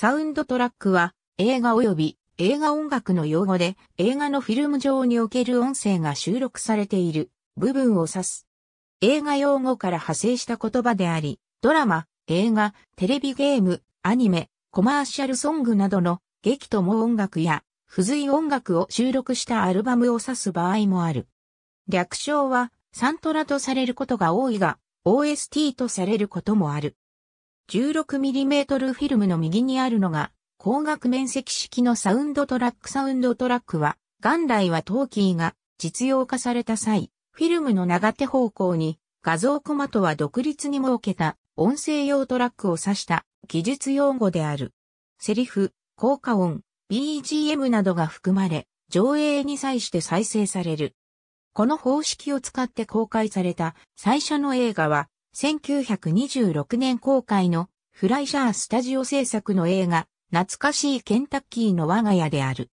サウンドトラックは映画及び映画音楽の用語で映画のフィルム上における音声が収録されている部分を指す。映画用語から派生した言葉であり、ドラマ、映画、テレビゲーム、アニメ、コマーシャルソングなどの劇とも音楽や付随音楽を収録したアルバムを指す場合もある。略称はサントラとされることが多いが、OST とされることもある。16mm フィルムの右にあるのが、光学面積式のサウンドトラックサウンドトラックは、元来はトーキーが実用化された際、フィルムの長手方向に画像コマとは独立に設けた音声用トラックを指した技術用語である。セリフ、効果音、BGM などが含まれ、上映に際して再生される。この方式を使って公開された最初の映画は1926年公開のフライシャースタジオ制作の映画、懐かしいケンタッキーの我が家である。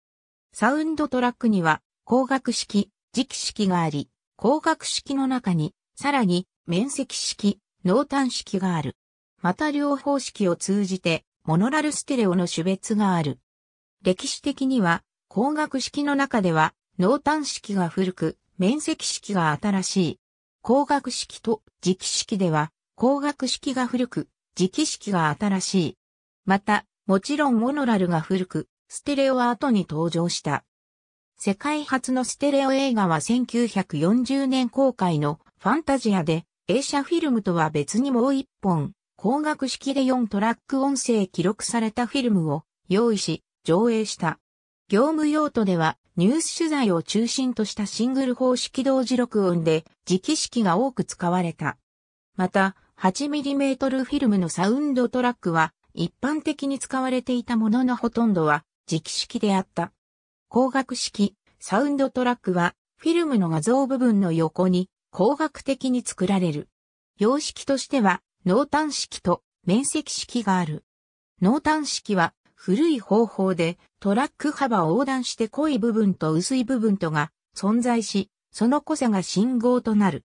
サウンドトラックには、光学式、磁気式があり、光学式の中に、さらに、面積式、濃淡式がある。また両方式を通じて、モノラルステレオの種別がある。歴史的には、光学式の中では、濃淡式が古く、面積式が新しい。光学式と磁気式では、光学式が古く、磁気式が新しい。また、もちろんモノラルが古く、ステレオは後に登場した。世界初のステレオ映画は1940年公開のファンタジアで、映写フィルムとは別にもう一本、光学式で4トラック音声記録されたフィルムを用意し、上映した。業務用途ではニュース取材を中心としたシングル方式同時録音で磁気式が多く使われた。また、8mm フィルムのサウンドトラックは一般的に使われていたもののほとんどは磁気式であった。光学式、サウンドトラックはフィルムの画像部分の横に光学的に作られる。様式としては濃淡式と面積式がある。濃淡式は古い方法でトラック幅を横断して濃い部分と薄い部分とが存在し、その濃さが信号となる。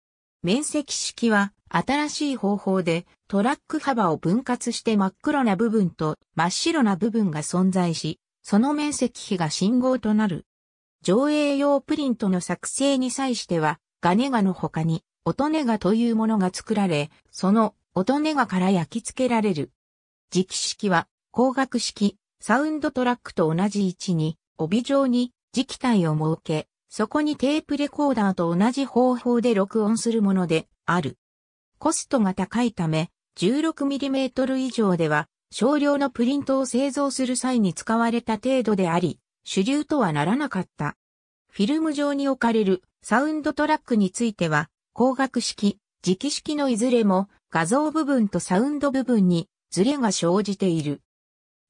面積式は新しい方法でトラック幅を分割して真っ黒な部分と真っ白な部分が存在し、その面積比が信号となる。上映用プリントの作成に際しては、ガネガの他に、音ネガというものが作られ、その音ネガから焼き付けられる。磁気式は光学式、サウンドトラックと同じ位置に、帯状に磁気体を設け、そこにテープレコーダーと同じ方法で録音するものである。コストが高いため、16mm 以上では少量のプリントを製造する際に使われた程度であり、主流とはならなかった。フィルム上に置かれるサウンドトラックについては、光学式、磁気式のいずれも画像部分とサウンド部分にズレが生じている。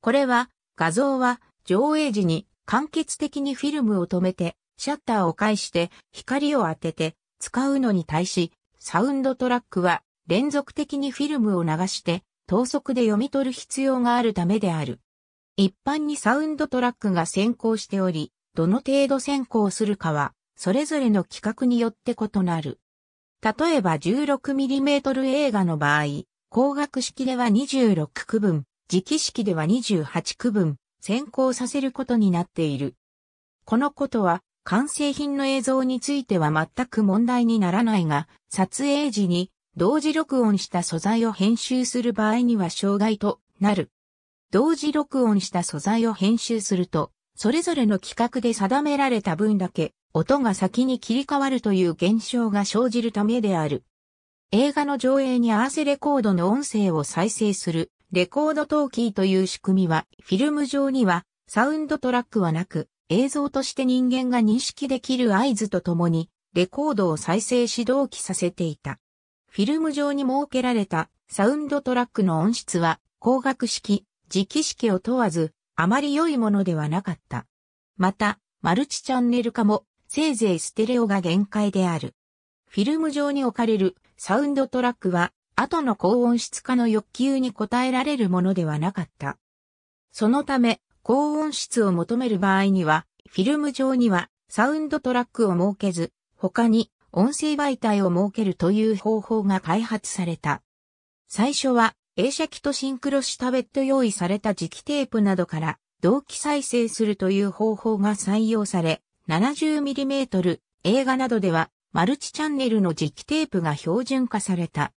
これは、画像は上映時に完結的にフィルムを止めて、シャッターを介して光を当てて使うのに対し、サウンドトラックは連続的にフィルムを流して等速で読み取る必要があるためである。一般にサウンドトラックが先行しており、どの程度先行するかは、それぞれの企画によって異なる。例えば 16mm 映画の場合、光学式では26区分、時期式では28区分、先行させることになっている。このことは、完成品の映像については全く問題にならないが、撮影時に同時録音した素材を編集する場合には障害となる。同時録音した素材を編集すると、それぞれの規格で定められた分だけ、音が先に切り替わるという現象が生じるためである。映画の上映に合わせレコードの音声を再生するレコードトーキーという仕組みは、フィルム上には、サウンドトラックはなく、映像として人間が認識できる合図とともに、レコードを再生し同期させていた。フィルム上に設けられたサウンドトラックの音質は、光学式、磁気式を問わず、あまり良いものではなかった。また、マルチチャンネル化も、せいぜいステレオが限界である。フィルム上に置かれるサウンドトラックは、後の高温質化の欲求に応えられるものではなかった。そのため、高音質を求める場合には、フィルム上にはサウンドトラックを設けず、他に音声媒体を設けるという方法が開発された。最初は映写機とシンクロしたベッド用意された磁気テープなどから同期再生するという方法が採用され、70mm 映画などではマルチチャンネルの磁気テープが標準化された。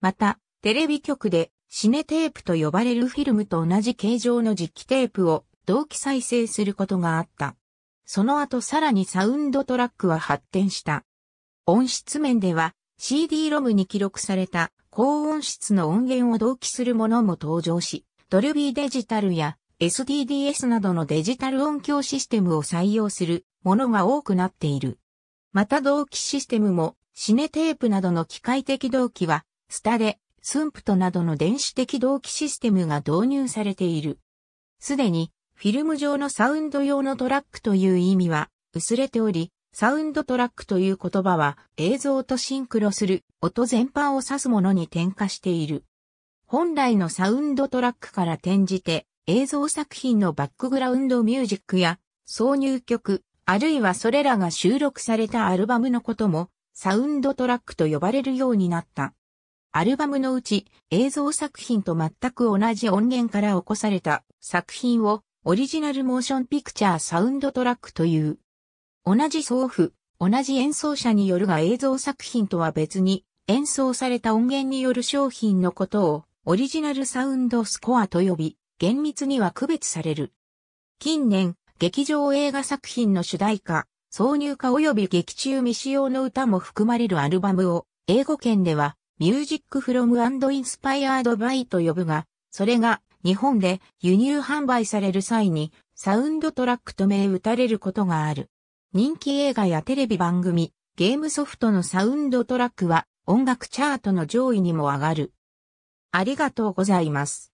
また、テレビ局でシネテープと呼ばれるフィルムと同じ形状の実機テープを同期再生することがあった。その後さらにサウンドトラックは発展した。音質面では CD-ROM に記録された高音質の音源を同期するものも登場し、ドルビーデジタルや SDDS などのデジタル音響システムを採用するものが多くなっている。また同期システムもシネテープなどの機械的同期はスタデ、スンプトなどの電子的同期システムが導入されている。すでに、フィルム上のサウンド用のトラックという意味は薄れており、サウンドトラックという言葉は映像とシンクロする音全般を指すものに転化している。本来のサウンドトラックから転じて映像作品のバックグラウンドミュージックや挿入曲、あるいはそれらが収録されたアルバムのこともサウンドトラックと呼ばれるようになった。アルバムのうち映像作品と全く同じ音源から起こされた作品をオリジナルモーションピクチャーサウンドトラックという。同じ奏譜、同じ演奏者によるが映像作品とは別に演奏された音源による商品のことをオリジナルサウンドスコアと呼び、厳密には区別される。近年、劇場映画作品の主題歌、挿入歌及び劇中未使用の歌も含まれるアルバムを、英語圏ではミュージックフロムインスパイアードバイと呼ぶが、それが日本で輸入販売される際にサウンドトラックと銘打たれることがある。人気映画やテレビ番組、ゲームソフトのサウンドトラックは音楽チャートの上位にも上がる。ありがとうございます。